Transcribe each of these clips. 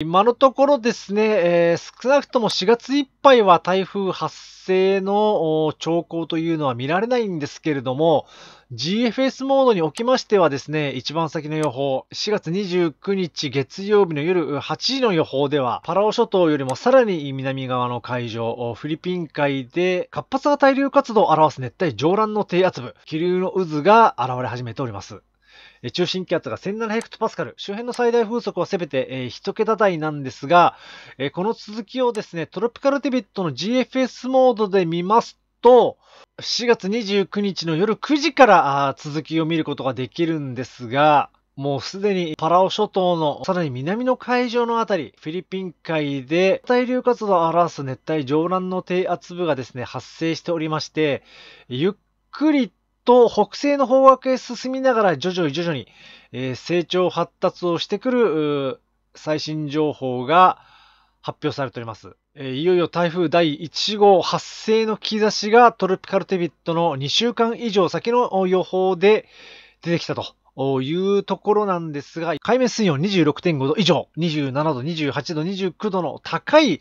今のところですね、えー、少なくとも4月いっぱいは台風発生の兆候というのは見られないんですけれども、GFS モードにおきましてはですね、一番先の予報、4月29日月曜日の夜8時の予報では、パラオ諸島よりもさらに南側の海上、フィリピン海で活発な対流活動を表す熱帯上乱の低圧部、気流の渦が現れ始めております。中心気圧が1 7 0 0スカル周辺の最大風速はせめて、えー、1桁台なんですが、えー、この続きをですね、トロピカルテビットの GFS モードで見ますと、4月29日の夜9時から続きを見ることができるんですが、もうすでにパラオ諸島のさらに南の海上のあたり、フィリピン海で対流活動を表す熱帯上乱の低圧部がですね、発生しておりまして、ゆっくりと北西の方角へ進みながら徐々に徐々に、え成長発達をしてくる最新情報が発表されております。えいよいよ台風第1号発生の兆しがトロピカルテビットの2週間以上先の予報で出てきたというところなんですが、海面水温26.5度以上、27度、28度、29度の高い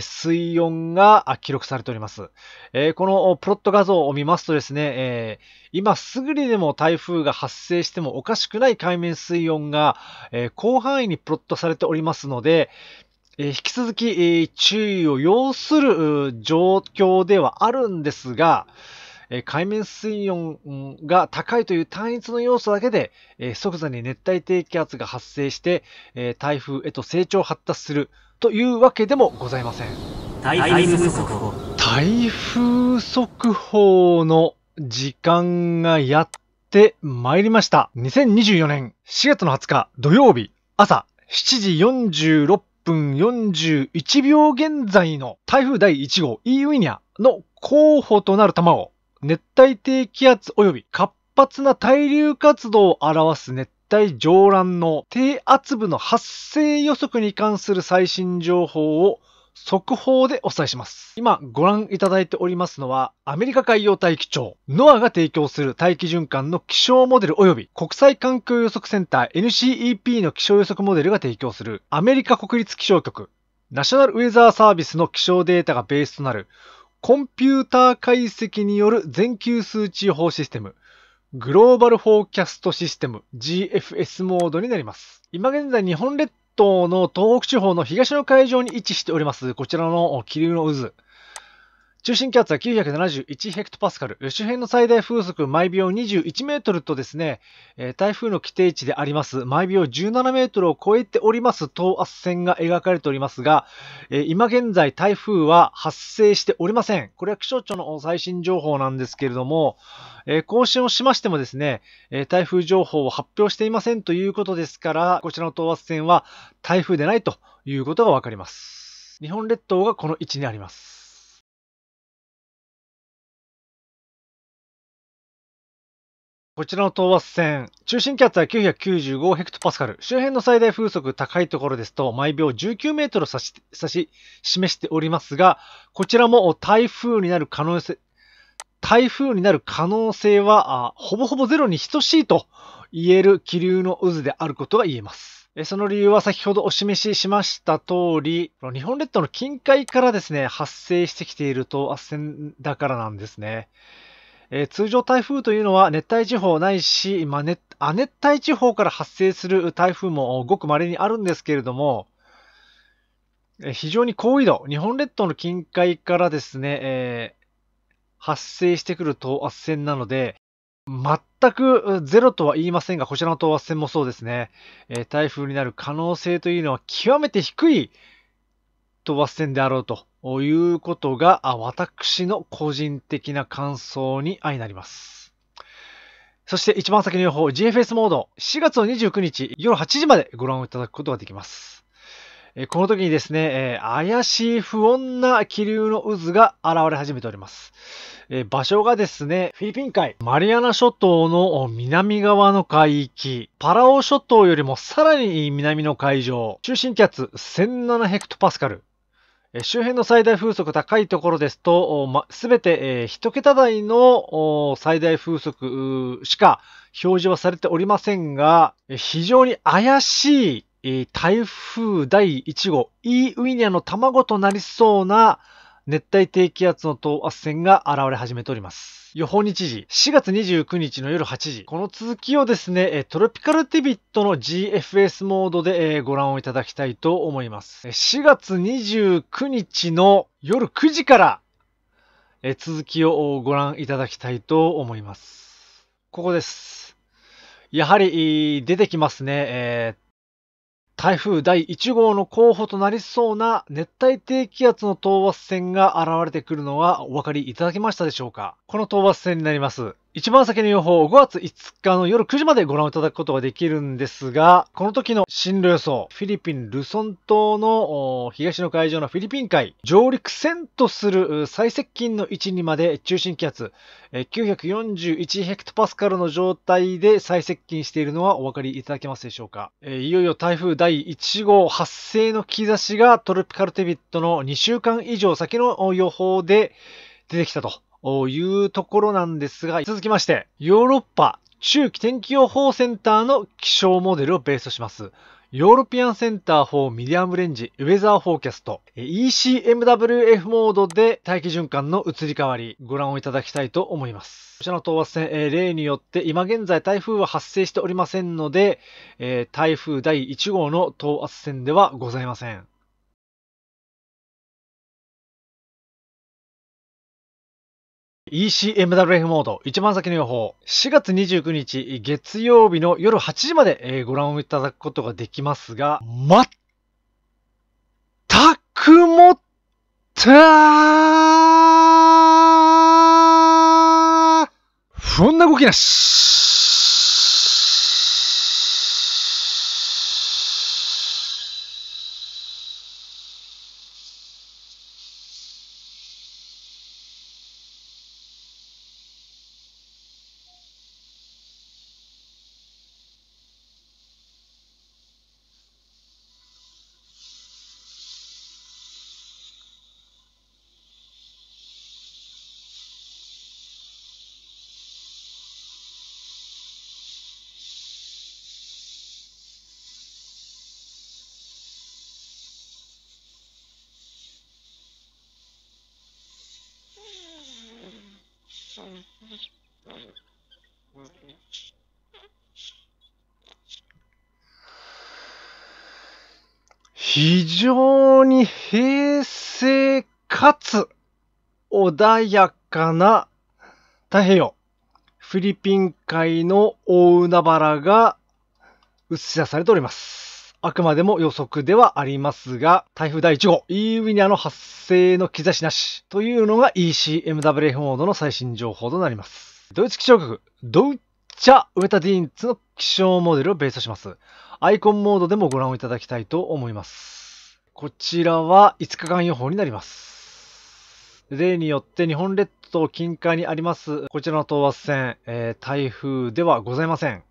水温が記録されております。このプロット画像を見ますとですね、今すぐにでも台風が発生してもおかしくない海面水温が広範囲にプロットされておりますので、引き続き注意を要する状況ではあるんですが、え海面水温が高いという単一の要素だけで、え即座に熱帯低気圧が発生して、え台風へと成長発達するというわけでもございません。台風速報。台風速報の時間がやってまいりました。2024年4月の20日土曜日朝7時46分41秒現在の台風第1号イーウィニャの候補となる卵。熱帯低気圧及び活発な対流活動を表す熱帯上乱の低圧部の発生予測に関する最新情報を速報でお伝えします。今ご覧いただいておりますのは、アメリカ海洋大気庁、NOAA が提供する大気循環の気象モデル及び国際環境予測センター NCEP の気象予測モデルが提供するアメリカ国立気象局、ナショナルウェザーサービスの気象データがベースとなるコンピューター解析による全球数値予報システム、グローバルフォーキャストシステム GFS モードになります。今現在日本列島の東北地方の東の海上に位置しております、こちらの気流の渦。中心気圧は971ヘクトパスカル、周辺の最大風速毎秒21メートルとですね、台風の規定値であります、毎秒17メートルを超えております等圧線が描かれておりますが、今現在台風は発生しておりません。これは気象庁の最新情報なんですけれども、更新をしましてもですね、台風情報を発表していませんということですから、こちらの等圧線は台風でないということがわかります。日本列島がこの位置にあります。こちらの等圧線、中心気圧は995ヘクトパスカル、周辺の最大風速高いところですと、毎秒19メートルをしし示しておりますが、こちらも台風になる可能性、台風になる可能性は、ほぼほぼゼロに等しいと言える気流の渦であることが言えます。その理由は先ほどお示ししました通り、日本列島の近海からですね、発生してきていると、圧線だからなんですね。えー、通常台風というのは熱帯地方ないし、まあ、熱亜熱帯地方から発生する台風もごく稀にあるんですけれども、えー、非常に高緯度、日本列島の近海からですね、えー、発生してくる等圧線なので、全くゼロとは言いませんが、こちらの等圧線もそうですね、えー、台風になる可能性というのは極めて低い等圧線であろうということが、私の個人的な感想に相なります。そして一番先の予報、GFS モード、4月29日夜8時までご覧いただくことができます。この時にですね、怪しい不穏な気流の渦が現れ始めております。場所がですね、フィリピン海、マリアナ諸島の南側の海域、パラオ諸島よりもさらに南の海上、中心気圧17ヘクトパスカル、周辺の最大風速高いところですと、すべて1桁台の最大風速しか表示はされておりませんが、非常に怪しい台風第1号、イーウィニアの卵となりそうな熱帯低気圧の等圧線が現れ始めております。予報日時、4月29日の夜8時。この続きをですね、トロピカルティビットの GFS モードでご覧をいただきたいと思います。4月29日の夜9時から続きをご覧いただきたいと思います。ここです。やはり出てきますね。えー台風第1号の候補となりそうな熱帯低気圧の等圧線が現れてくるのはお分かりいただけましたでしょうかこの等圧線になります。一番先の予報、5月5日の夜9時までご覧いただくことができるんですが、この時の進路予想、フィリピン・ルソン島の東の海上のフィリピン海、上陸線とする最接近の位置にまで中心気圧、941ヘクトパスカルの状態で最接近しているのはお分かりいただけますでしょうか。いよいよ台風第1号発生の兆しがトロピカルテビットの2週間以上先の予報で出てきたと。いうところなんですが、続きまして、ヨーロッパ中期天気予報センターの気象モデルをベースとします。ヨーロピアンセンター4ミディアムレンジウェザーフォーキャスト ECMWF モードで大気循環の移り変わりご覧をいただきたいと思います。こちらの等圧線、え例によって今現在台風は発生しておりませんので、え台風第1号の等圧線ではございません。ECMWF モード一番先の予報4月29日月曜日の夜8時までご覧いただくことができますが、まったくもったそんな動きなし非常に平静かつ穏やかな太平洋、フィリピン海の大海原が映し出されております。あくまでも予測ではありますが、台風第1号、イーウィニアの発生の兆しなしというのが ECMWF モードの最新情報となります。ドイツ気象局、ドイッチャ・ウェタディーンツの気象モデルをベースとします。アイコンモードでもご覧いただきたいと思います。こちらは5日間予報になります。例によって日本列島近海にありますこちらの等圧線、えー、台風ではございません。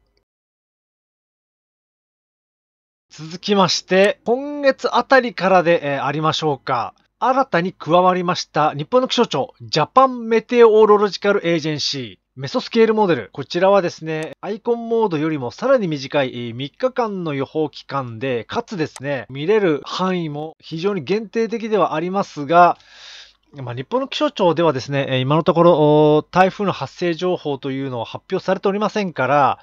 続きまして、今月あたりからで、えー、ありましょうか。新たに加わりました日本の気象庁ジャパンメテオロジカルエージェンシー。メソスケールモデル。こちらはですね、アイコンモードよりもさらに短い3日間の予報期間で、かつですね、見れる範囲も非常に限定的ではありますが、まあ、日本の気象庁ではですね、今のところ台風の発生情報というのを発表されておりませんから、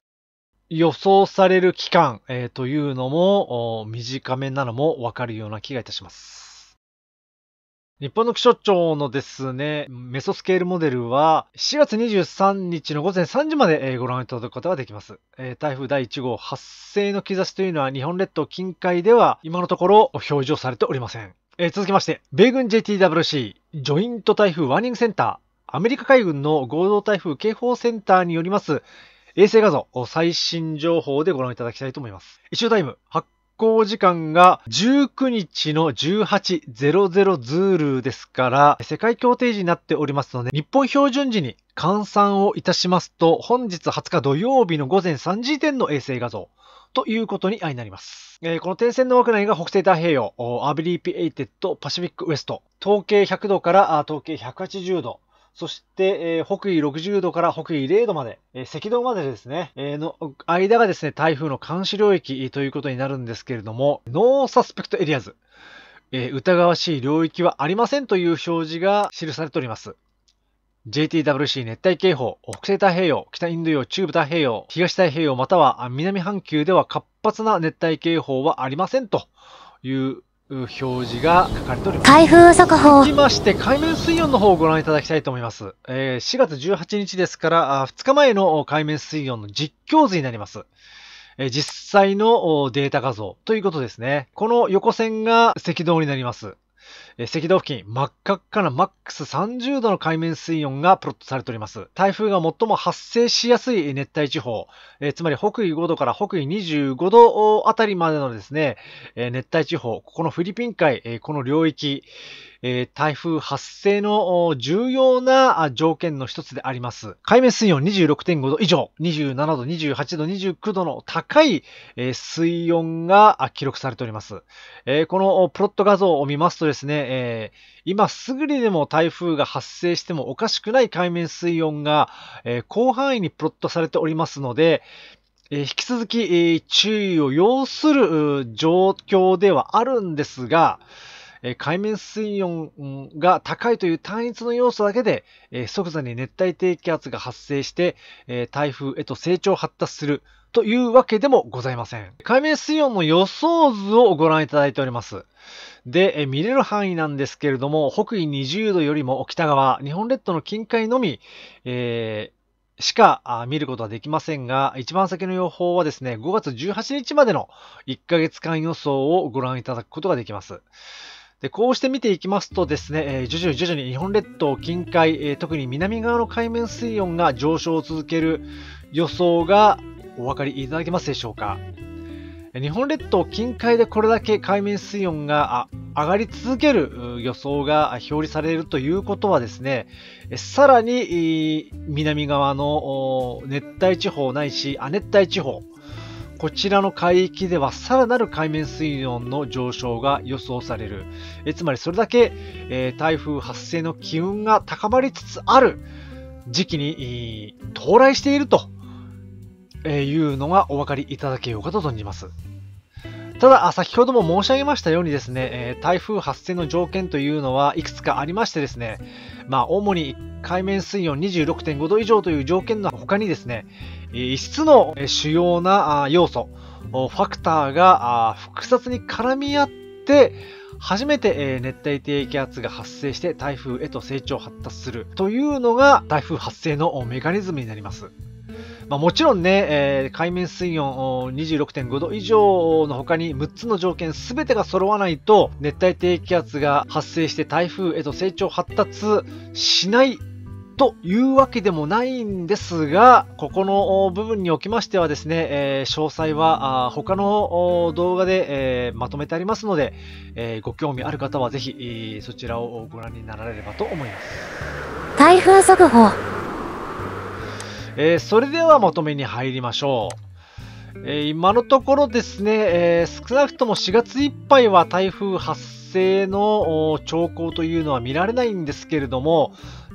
予想される期間、というのも短めなのもわかるような気がいたします。日本の気象庁のですね、メソスケールモデルは、4月23日の午前3時までご覧いただくことができます。台風第1号発生の兆しというのは、日本列島近海では今のところ表示されておりません。続きまして、米軍 JTWC、ジョイント台風ワーニングセンター、アメリカ海軍の合同台風警報センターによります、衛星画像、最新情報でご覧いただきたいと思います。一応タイム、発行時間が19日の18.00ズールですから、世界協定時になっておりますので、日本標準時に換算をいたしますと、本日20日土曜日の午前3時点の衛星画像。ということになります。えー、この点線の枠内が北西太平洋、アビリーピエイテッド、パシフィックウエスト、統計100度から統計180度、そして、えー、北緯60度から北緯0度まで、えー、赤道までですね、えー、の間がですね、台風の監視領域ということになるんですけれども、ノーサスペクトエリアズ、え疑わしい領域はありませんという表示が記されております。JTWC 熱帯警報、北西太平洋、北インド洋、中部太平洋、東太平洋または南半球では活発な熱帯警報はありませんという表示が書かれております。開封速報。続きまして、海面水温の方をご覧いただきたいと思います。えー、4月18日ですから、2日前の海面水温の実況図になります。えー、実際のデータ画像ということですね。この横線が赤道になります。赤道付近、真っ赤っかなマックス30度の海面水温がプロットされております。台風が最も発生しやすい熱帯地方、えつまり北緯5度から北緯25度あたりまでのですね、え熱帯地方、ここのフィリピン海、えこの領域、台風発生の重要な条件の一つであります。海面水温26.5度以上、27度、28度、29度の高い、水温が記録されております。このプロット画像を見ますとですね、今すぐにでも台風が発生してもおかしくない海面水温が、広範囲にプロットされておりますので、引き続き、注意を要する状況ではあるんですが、海面水温が高いという単一の要素だけで、即座に熱帯低気圧が発生して、台風へと成長発達するというわけでもございません。海面水温の予想図をご覧いただいております。で、見れる範囲なんですけれども、北緯20度よりも北側、日本列島の近海のみ、えーしか見ることはできませんが、一番先の予報はですね、5月18日までの1ヶ月間予想をご覧いただくことができます。でこうして見ていきますとですね、えー、徐々に徐々に日本列島近海、えー、特に南側の海面水温が上昇を続ける予想がお分かりいただけますでしょうか。日本列島近海でこれだけ海面水温が上がり続ける予想が表示されるということはですね、さらに南側の熱帯地方ないし亜熱帯地方、こちらの海域ではさらなる海面水温の上昇が予想される。えつまりそれだけ、えー、台風発生の機運が高まりつつある時期に、到来しているというのがお分かりいただけようかと存じます。ただ、先ほども申し上げましたようにですね、台風発生の条件というのはいくつかありましてですね、まあ、主に海面水温26.5度以上という条件の他にですね、5つの主要な要素、ファクターが複雑に絡み合って、初めて熱帯低気圧が発生して台風へと成長発達するというのが台風発生のメカニズムになります。まあ、もちろんね、えー、海面水温26.5度以上の他に6つの条件全てが揃わないと熱帯低気圧が発生して台風へと成長発達しないというわけでもないんですが、ここの部分におきましてはですね、えー、詳細は他の動画で、えー、まとめてありますので、えー、ご興味ある方はぜひ、そちらをご覧になられればと思います。台風速報えー、それではまとめに入りましょう。えー、今のところですね、えー、少なくとも4月いっぱいは台風発生の兆候というのは見られないんですけれども、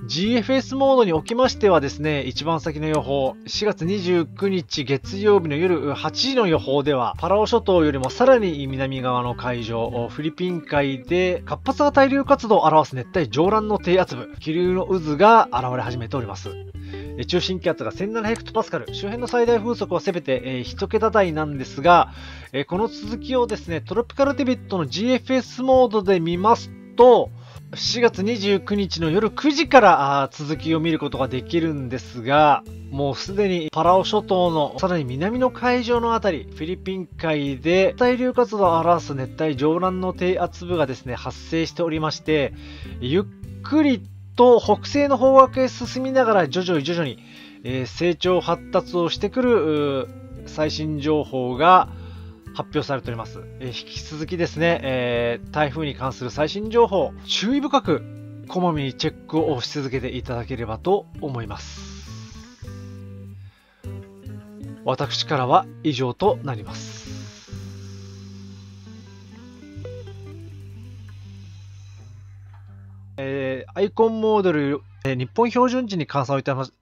GFS モードにおきましてはですね、一番先の予報、4月29日月曜日の夜8時の予報では、パラオ諸島よりもさらに南側の海上、フィリピン海で活発な対流活動を表す熱帯上乱の低圧部、気流の渦が現れ始めております。中心気圧が1700ヘクトパスカル、周辺の最大風速はせめて、1桁台なんですが、この続きをですね、トロピカルデビットの GFS モードで見ますと、4月29日の夜9時から続きを見ることができるんですが、もうすでにパラオ諸島のさらに南の海上のあたり、フィリピン海で熱帯流活動を表す熱帯上乱の低圧部がですね、発生しておりまして、ゆっくりと北西の方角へ進みながら徐々に徐々に、え成長発達をしてくる最新情報が発表されております。え引き続きですね、え台風に関する最新情報、注意深くこまめにチェックをし続けていただければと思います。私からは以上となります。アイコンモードル、え日本標準時に換算をいたします